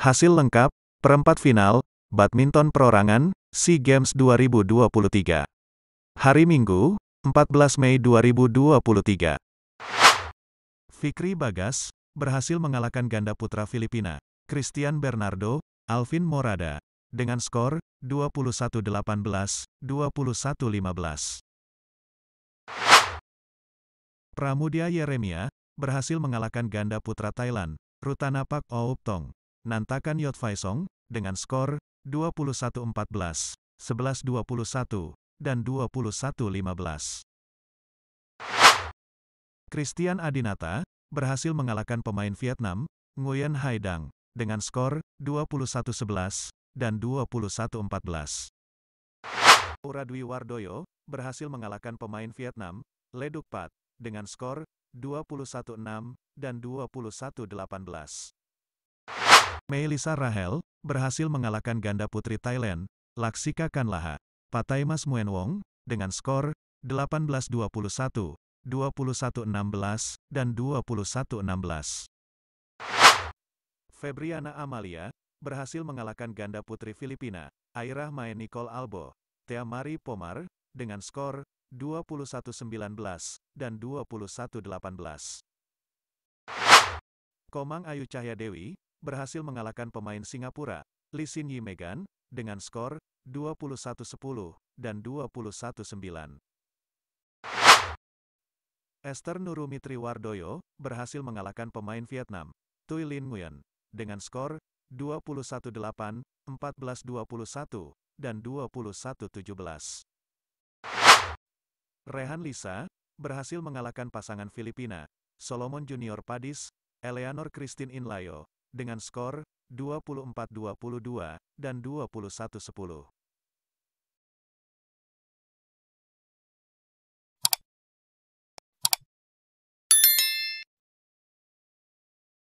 Hasil lengkap, perempat final, badminton perorangan, SEA Games 2023. Hari Minggu, 14 Mei 2023. Fikri Bagas, berhasil mengalahkan ganda putra Filipina, Christian Bernardo, Alvin Morada, dengan skor 21-18, 21-15. Pramudia Yeremia, berhasil mengalahkan ganda putra Thailand, Rutana Pak Oup Tong, nantakan Yot Faisong, dengan skor 21-14, 11-21, dan 21-15. Christian Adinata, berhasil mengalahkan pemain Vietnam, Nguyen Haidang, dengan skor 21-11, dan 21-14. Uradwi Wardoyo, berhasil mengalahkan pemain Vietnam, Leduk Pat, dengan skor 21-6 dan 21-18. Melissa Rahel, berhasil mengalahkan ganda putri Thailand, Laksika Kanlaha, Patai Mas Muen Wong, dengan skor 18-21, 21-16, dan 21-16. Febriana Amalia, berhasil mengalahkan ganda putri Filipina, Aira Mae Nicole Albo, Thea Mari Pomar, dengan skor 21-19 dan 21-18. Komang Ayu Cahya Dewi, berhasil mengalahkan pemain Singapura, Lee Sin Yi Megan, dengan skor 21-10 dan 21-9. Esther Nurumi Triwardoyo berhasil mengalahkan pemain Vietnam, Tui Lin Nguyen, dengan skor 21-8, 14-21, dan 21-17. Rehan Lisa berhasil mengalahkan pasangan Filipina, Solomon Junior Padis, Eleanor Christine Inlayo, dengan skor 24-22 dan 21-10.